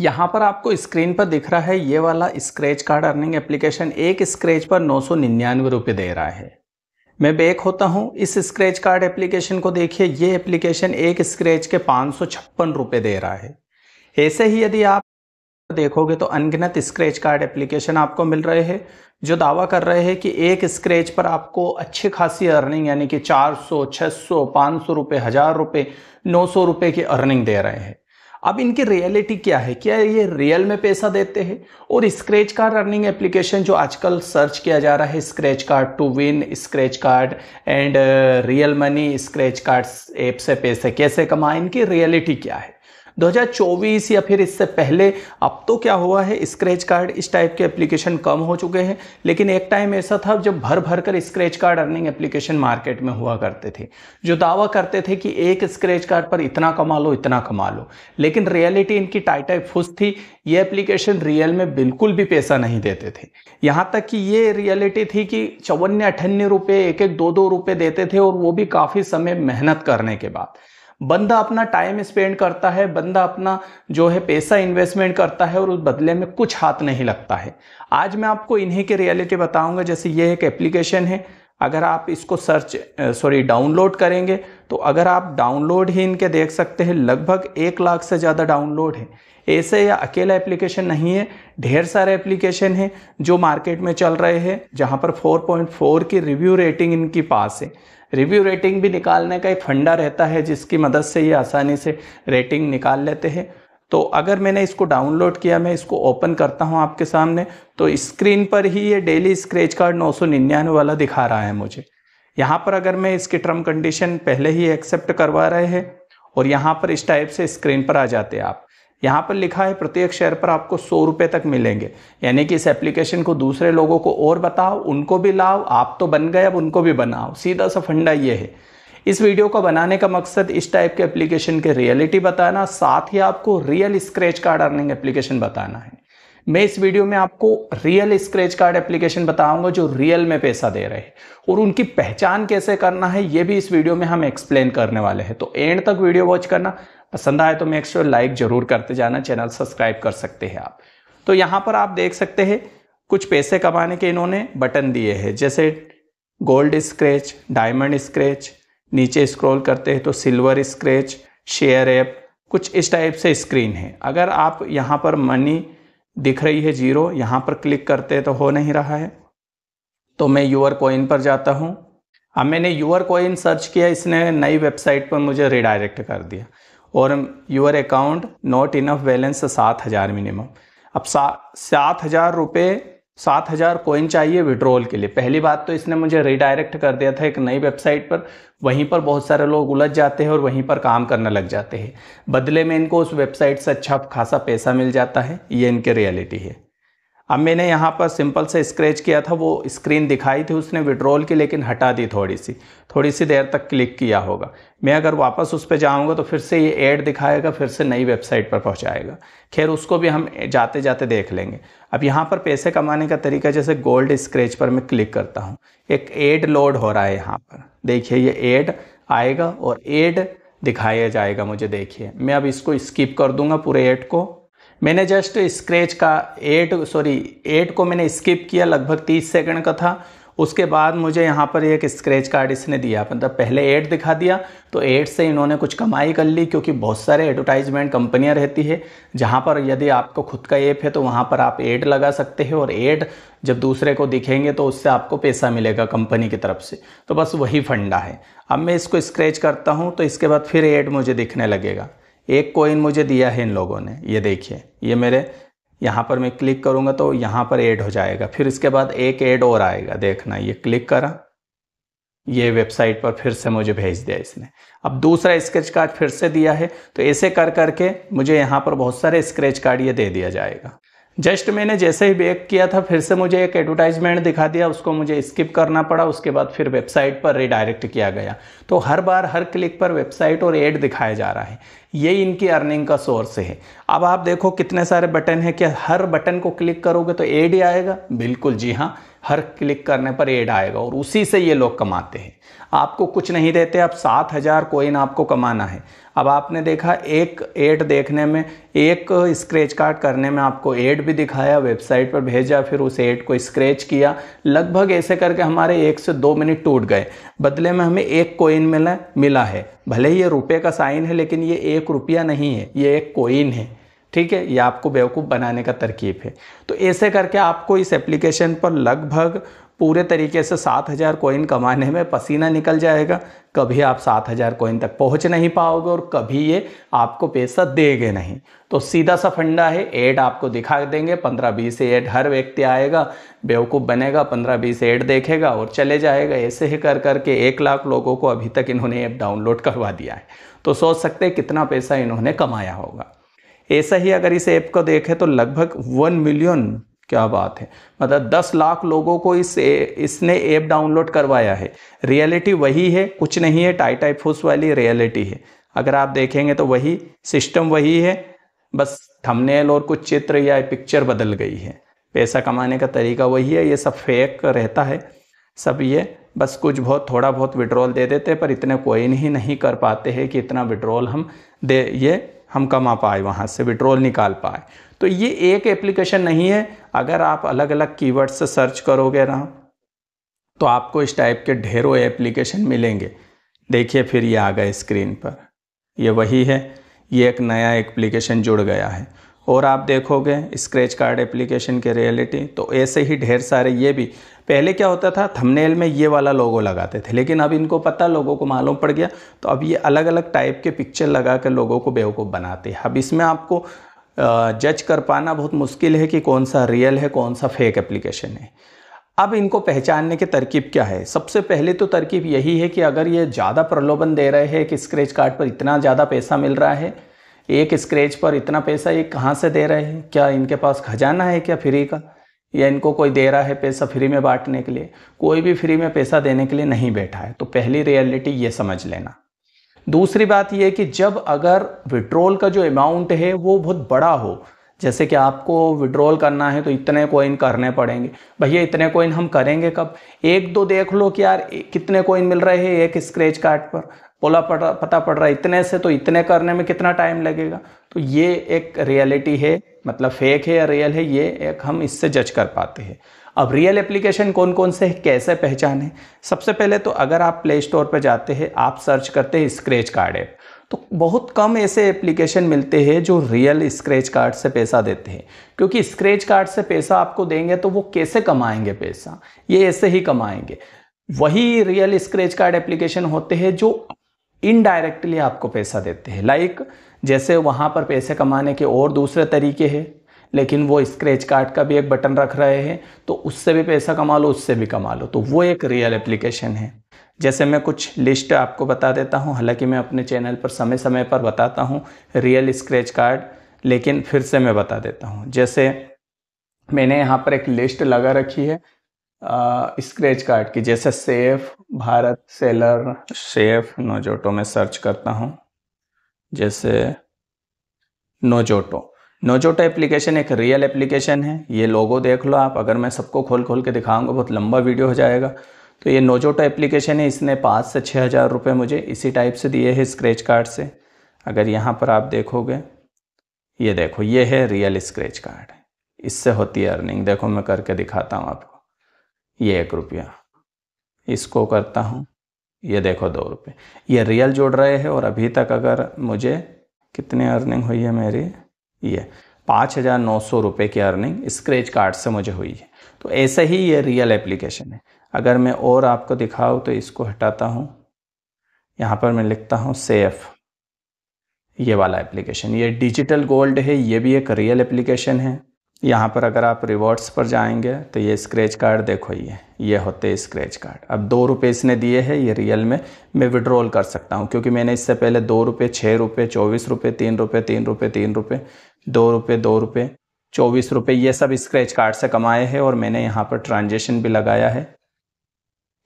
यहाँ पर आपको स्क्रीन पर दिख रहा है ये वाला स्क्रैच कार्ड अर्निंग एप्लीकेशन एक स्क्रैच पर नौ सौ निन्यानवे रुपये दे रहा है मैं बेक होता हूँ इस स्क्रैच कार्ड एप्लीकेशन को देखिए ये एप्लीकेशन एक स्क्रैच के पाँच सौ छप्पन रुपये दे रहा है ऐसे ही यदि आप देखोगे तो अनगिनत स्क्रैच कार्ड एप्लीकेशन आपको मिल रहे हैं जो दावा कर रहे हैं कि एक स्क्रैच पर आपको अच्छी खासी अर्निंग यानी कि चार सौ सौ पाँच सौ रुपये हज़ार रुपये नौ सौ रुपये की अर्निंग दे रहे हैं अब इनकी रियलिटी क्या है क्या ये रियल में पैसा देते हैं और स्क्रैच कार्ड अर्निंग एप्लीकेशन जो आजकल सर्च किया जा रहा है scratch card to win scratch card and real money scratch card app से पैसे कैसे कमाएं इनकी रियलिटी क्या है 2024 या फिर इससे पहले अब तो क्या हुआ है स्क्रैच कार्ड इस टाइप के एप्लीकेशन कम हो चुके हैं लेकिन एक टाइम ऐसा था जब भर भर कर scratch card earning application market में हुआ करते थे जो दावा करते थे कि एक स्क्रैच कार्ड पर इतना कमा लो इतना कमा लो लेकिन रियलिटी इनकी टाइटाई फुस थी ये एप्लीकेशन रियल में बिल्कुल भी पैसा नहीं देते थे यहाँ तक कि ये रियलिटी थी कि चौवन अठन्ने रुपये एक एक दो दो रुपये देते थे और वो भी काफ़ी समय मेहनत करने के बाद बंदा अपना टाइम स्पेंड करता है बंदा अपना जो है पैसा इन्वेस्टमेंट करता है और उस बदले में कुछ हाथ नहीं लगता है आज मैं आपको इन्हीं के रियलिटी बताऊंगा जैसे ये एक एप्लीकेशन है अगर आप इसको सर्च सॉरी डाउनलोड करेंगे तो अगर आप डाउनलोड ही इनके देख सकते हैं लगभग एक लाख से ज़्यादा डाउनलोड है ऐसे या अकेला एप्लीकेशन नहीं है ढेर सारे एप्लीकेशन हैं जो मार्केट में चल रहे हैं जहाँ पर 4.4 की रिव्यू रेटिंग इनकी पास है रिव्यू रेटिंग भी निकालने का एक फंडा रहता है जिसकी मदद से ये आसानी से रेटिंग निकाल लेते हैं तो अगर मैंने इसको डाउनलोड किया मैं इसको ओपन करता हूँ आपके सामने तो स्क्रीन पर ही ये डेली स्क्रेच कार्ड नौ वाला दिखा रहा है मुझे यहाँ पर अगर मैं इसकी टर्म कंडीशन पहले ही एक्सेप्ट करवा रहे हैं और यहाँ पर इस टाइप से स्क्रीन पर आ जाते हैं आप यहाँ पर लिखा है प्रत्येक शेयर पर आपको सौ रुपये तक मिलेंगे यानी कि इस एप्लीकेशन को दूसरे लोगों को और बताओ उनको भी लाओ आप तो बन गए अब उनको भी बनाओ सीधा सा फंडा ये है इस वीडियो को बनाने का मकसद इस टाइप के एप्लीकेशन के रियलिटी बताना साथ ही आपको real scratch card earning application बताना है मैं इस वीडियो में आपको रियल स्क्रेच कार्ड एप्लीकेशन बताऊंगा जो रियल में पैसा दे रहे हैं और उनकी पहचान कैसे करना है ये भी इस वीडियो में हम एक्सप्लेन करने वाले हैं तो एंड तक वीडियो वॉच करना पसंद आए तो मेक श्योर लाइक जरूर करते जाना चैनल सब्सक्राइब कर सकते हैं आप तो यहाँ पर आप देख सकते हैं कुछ पैसे कमाने के इन्होंने बटन दिए हैं जैसे गोल्ड स्क्रैच डायमंड स्क्रैच नीचे स्क्रॉल करते हैं तो सिल्वर स्क्रैच शेयर ऐप कुछ इस टाइप से स्क्रीन है अगर आप यहाँ पर मनी दिख रही है जीरो यहाँ पर क्लिक करते तो हो नहीं रहा है तो मैं यूअर कोइन पर जाता हूँ अब हाँ, मैंने यूअर कोइन सर्च किया इसने नई वेबसाइट पर मुझे रिडायरेक्ट कर दिया और your account not enough balance सात हज़ार मिनिमम अब सा सात हज़ार रुपये सात हज़ार कोइन चाहिए विड्रॉल के लिए पहली बात तो इसने मुझे रिडायरेक्ट कर दिया था एक नई वेबसाइट पर वहीं पर बहुत सारे लोग उलझ जाते हैं और वहीं पर काम करने लग जाते हैं बदले में इनको उस वेबसाइट से अच्छा खासा पैसा मिल जाता है ये इनकी रियलिटी है अब मैंने यहाँ पर सिंपल से स्क्रैच किया था वो स्क्रीन दिखाई थी उसने विड्रॉल की लेकिन हटा दी थोड़ी सी थोड़ी सी देर तक क्लिक किया होगा मैं अगर वापस उस पर जाऊँगा तो फिर से ये ऐड दिखाएगा फिर से नई वेबसाइट पर पहुँचाएगा खैर उसको भी हम जाते जाते देख लेंगे अब यहाँ पर पैसे कमाने का तरीका जैसे गोल्ड स्क्रैच पर मैं क्लिक करता हूँ एक एड लोड हो रहा है यहाँ पर देखिए ये एड आएगा और एड दिखाया जाएगा मुझे देखिए मैं अब इसको स्किप कर दूंगा पूरे एड को मैंने जस्ट स्क्रेच का एट सॉरी एट को मैंने स्किप किया लगभग तीस सेकंड का था उसके बाद मुझे यहाँ पर एक स्क्रेच कार्ड इसने दिया मतलब पहले एड दिखा दिया तो एड से इन्होंने कुछ कमाई कर ली क्योंकि बहुत सारे एडवर्टाइजमेंट कंपनियाँ रहती है जहाँ पर यदि आपको खुद का ऐप है तो वहाँ पर आप एड लगा सकते हैं और एड जब दूसरे को दिखेंगे तो उससे आपको पैसा मिलेगा कंपनी की तरफ से तो बस वही फंडा है अब मैं इसको स्क्रेच करता हूँ तो इसके बाद फिर एड मुझे दिखने लगेगा एक कोइन मुझे दिया है इन लोगों ने ये देखिए ये मेरे यहाँ पर मैं क्लिक करूँगा तो यहाँ पर ऐड हो जाएगा फिर इसके बाद एक ऐड और आएगा देखना ये क्लिक करा ये वेबसाइट पर फिर से मुझे भेज दिया इसने अब दूसरा स्केच कार्ड फिर से दिया है तो ऐसे कर करके मुझे यहाँ पर बहुत सारे स्क्रेच कार्ड ये दे दिया जाएगा जस्ट मैंने जैसे ही बैक किया था फिर से मुझे एक एडवर्टाइजमेंट दिखा दिया उसको मुझे स्किप करना पड़ा उसके बाद फिर वेबसाइट पर रिडायरेक्ट किया गया तो हर बार हर क्लिक पर वेबसाइट और एड दिखाया जा रहा है ये इनकी अर्निंग का सोर्स है अब आप देखो कितने सारे बटन हैं क्या हर बटन को क्लिक करोगे तो एड ही आएगा बिल्कुल जी हाँ हर क्लिक करने पर एड आएगा और उसी से ये लोग कमाते हैं आपको कुछ नहीं देते अब सात हज़ार कोइन आपको कमाना है अब आपने देखा एक एड देखने में एक स्क्रैच कार्ड करने में आपको एड भी दिखाया वेबसाइट पर भेजा फिर उस एड को स्क्रैच किया लगभग ऐसे करके हमारे एक से दो मिनट टूट गए बदले में हमें एक कोइन मिला मिला है भले ही ये रुपये का साइन है लेकिन ये एक रुपया नहीं है ये एक कोइन है ठीक है ये आपको बेवकूफ़ बनाने का तरकीब है तो ऐसे करके आपको इस एप्लीकेशन पर लगभग पूरे तरीके से सात हज़ार कोइन कमाने में पसीना निकल जाएगा कभी आप सात हज़ार कोइन तक पहुंच नहीं पाओगे और कभी ये आपको पैसा देंगे नहीं तो सीधा सा फंडा है एड आपको दिखा देंगे पंद्रह बीस एड हर व्यक्ति आएगा बेवकूफ़ बनेगा पंद्रह बीस एड देखेगा और चले जाएगा ऐसे ही कर करके एक लाख लोगों को अभी तक इन्होंने ऐप डाउनलोड करवा दिया है तो सोच सकते कितना पैसा इन्होंने कमाया होगा ऐसा ही अगर इस ऐप को देखें तो लगभग वन मिलियन क्या बात है मतलब दस लाख लोगों को इस ए, इसने ऐप डाउनलोड करवाया है रियलिटी वही है कुछ नहीं है टाई फूस वाली रियलिटी है अगर आप देखेंगे तो वही सिस्टम वही है बस थंबनेल और कुछ चित्र या पिक्चर बदल गई है पैसा कमाने का तरीका वही है ये सब फेक रहता है सब ये बस कुछ बहुत थोड़ा बहुत विड्रॉल दे देते पर इतने कोई नहीं नहीं कर पाते हैं कि इतना विड्रॉल हम दे ये हम कमा पाए वहाँ से विड्रोल निकाल पाए तो ये एक एप्लीकेशन नहीं है अगर आप अलग अलग कीवर्ड से सर्च करोगे ना तो आपको इस टाइप के ढेरों एप्लीकेशन मिलेंगे देखिए फिर ये आ गए स्क्रीन पर ये वही है ये एक नया एप्लीकेशन जुड़ गया है और आप देखोगे स्क्रैच कार्ड एप्लीकेशन के रियलिटी तो ऐसे ही ढेर सारे ये भी पहले क्या होता था थंबनेल में ये वाला लोगो लगाते थे लेकिन अब इनको पता लोगों को मालूम पड़ गया तो अब ये अलग अलग टाइप के पिक्चर लगा कर लोगों को बेवकूफ़ बनाते हैं अब इसमें आपको जज कर पाना बहुत मुश्किल है कि कौन सा रियल है कौन सा फेक एप्लीकेशन है अब इनको पहचानने की तरकीब क्या है सबसे पहले तो तरकीब यही है कि अगर ये ज़्यादा प्रलोभन दे रहे हैं कि स्क्रैच कार्ड पर इतना ज़्यादा पैसा मिल रहा है एक स्क्रेच पर इतना पैसा ये कहाँ से दे रहे हैं क्या इनके पास खजाना है क्या फ्री का या इनको कोई दे रहा है पैसा फ्री में बांटने के लिए कोई भी फ्री में पैसा देने के लिए नहीं बैठा है तो पहली रियलिटी ये समझ लेना दूसरी बात यह कि जब अगर विड्रोल का जो अमाउंट है वो बहुत बड़ा हो जैसे कि आपको विड्रॉल करना है तो इतने कोइन करने पड़ेंगे भैया इतने कोइन हम करेंगे कब एक दो देख लो कि यार कितने कोइन मिल रहे हैं एक स्क्रेच कार्ड पर पोला पड़ा पता पड़ रहा है इतने से तो इतने करने में कितना टाइम लगेगा तो ये एक रियलिटी है मतलब फेक है या रियल है ये एक हम इससे जज कर पाते हैं अब रियल एप्लीकेशन कौन कौन से है कैसे पहचाने सबसे पहले तो अगर आप प्ले स्टोर पर जाते हैं आप सर्च करते हैं स्क्रैच कार्ड ऐप तो बहुत कम ऐसे एप्लीकेशन मिलते हैं जो रियल स्क्रैच कार्ड से पैसा देते हैं क्योंकि स्क्रैच कार्ड से पैसा आपको देंगे तो वो कैसे कमाएंगे पैसा ये ऐसे ही कमाएंगे वही रियल स्क्रैच कार्ड एप्लीकेशन होते हैं जो इनडायरेक्टली आपको पैसा देते हैं लाइक जैसे वहाँ पर पैसे कमाने के और दूसरे तरीके हैं लेकिन वो स्क्रैच कार्ड का भी एक बटन रख रहे हैं तो उससे भी पैसा कमा लो उससे भी कमा लो तो वो एक रियल एप्लीकेशन है जैसे मैं कुछ लिस्ट आपको बता देता हूँ हालांकि मैं अपने चैनल पर समय समय पर बताता हूँ रियल स्क्रैच कार्ड लेकिन फिर से मैं बता देता हूँ जैसे मैंने यहाँ पर एक लिस्ट लगा रखी है स्क्रैच कार्ड की जैसे safe Bharat seller safe Nojoto में सर्च करता हूँ जैसे नोजोटो नोजोटो एप्लीकेशन एक रियल एप्लीकेशन है ये लोगो देख लो आप अगर मैं सबको खोल खोल के दिखाऊंगा बहुत लंबा वीडियो हो जाएगा तो ये नोजोटो एप्लीकेशन है इसने पाँच से छः हज़ार रुपये मुझे इसी टाइप से दिए हैं स्क्रैच कार्ड से अगर यहाँ पर आप देखोगे ये देखो ये है रियल स्क्रैच कार्ड इससे होती है अर्निंग देखो मैं करके दिखाता हूँ आपको ये एक रुपया इसको करता हूँ ये देखो दो रुपये ये रियल जोड़ रहे हैं और अभी तक अगर मुझे कितनी अर्निंग हुई है मेरी ये पाँच हज़ार नौ सौ रुपये की अर्निंग स्क्रेच कार्ड से मुझे हुई है तो ऐसे ही ये रियल एप्लीकेशन है अगर मैं और आपको दिखाऊँ तो इसको हटाता हूँ यहाँ पर मैं लिखता हूँ सेफ ये वाला एप्लीकेशन ये डिजिटल गोल्ड है ये भी एक रियल एप्लीकेशन है यहाँ पर अगर आप रिवॉर्ड्स पर जाएंगे तो ये स्क्रैच कार्ड देखो ये ये होते स्क्रैच कार्ड अब दो रुपये इसने दिए हैं ये रियल में मैं विड्रॉल कर सकता हूँ क्योंकि मैंने इससे पहले दो रुपये छः रुपये चौबीस रुपये तीन रुपये तीन रुपये तीन रुपये दो रुपये दो रुपये चौबीस रुपये ये सब स्क्रैच कार्ड से कमाए हैं और मैंने यहाँ पर ट्रांजेक्शन भी लगाया है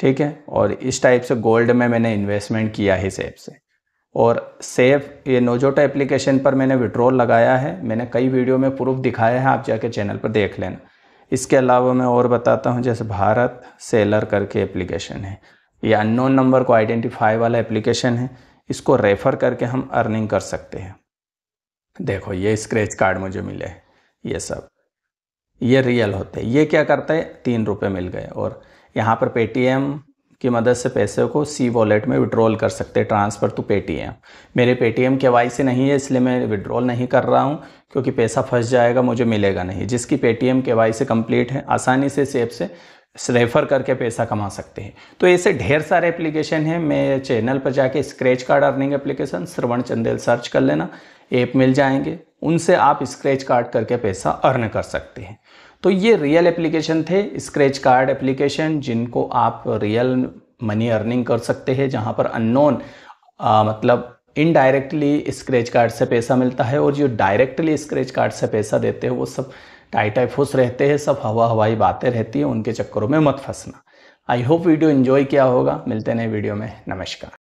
ठीक है और इस टाइप से गोल्ड में मैंने इन्वेस्टमेंट किया है इस ऐप से और सेव ये नोजोटा एप्लीकेशन पर मैंने विड्रॉल लगाया है मैंने कई वीडियो में प्रूफ दिखाया है आप जाके चैनल पर देख लेना इसके अलावा मैं और बताता हूँ जैसे भारत सेलर करके एप्लीकेशन है ये अननोन नंबर को आइडेंटिफाई वाला एप्लीकेशन है इसको रेफ़र करके हम अर्निंग कर सकते हैं देखो ये स्क्रेच कार्ड मुझे मिले ये सब ये रियल होते हैं ये क्या करता है तीन रुपये मिल गए और यहाँ पर पेटीएम की मदद से पैसे को सी वॉलेट में विड्रॉल कर सकते हैं ट्रांसफ़र टू पेटीएम मेरे पेटीएम के वाई से नहीं है इसलिए मैं विड्रॉल नहीं कर रहा हूँ क्योंकि पैसा फंस जाएगा मुझे मिलेगा नहीं जिसकी पेटीएम के वाई से कम्प्लीट है आसानी से सेफ से रेफ़र करके पैसा कमा सकते हैं तो ऐसे ढेर सारे एप्लीकेशन हैं मैं चैनल पर जाके scratch card earning application Shravan Chandel search कर लेना ऐप मिल जाएंगे उनसे आप स्क्रैच कार्ड करके पैसा अर्न कर सकते हैं तो ये रियल एप्लीकेशन थे स्क्रैच कार्ड एप्लीकेशन जिनको आप रियल मनी अर्निंग कर सकते हैं जहाँ पर अननोन मतलब इनडायरेक्टली स्क्रैच कार्ड से पैसा मिलता है और जो डायरेक्टली स्क्रैच कार्ड से पैसा देते हैं वो सब टाई टाई फुस रहते हैं सब हवा हवाई बातें रहती हैं उनके चक्करों में मत फंसना आई होप वीडियो इन्जॉय किया होगा मिलते नए वीडियो में नमस्कार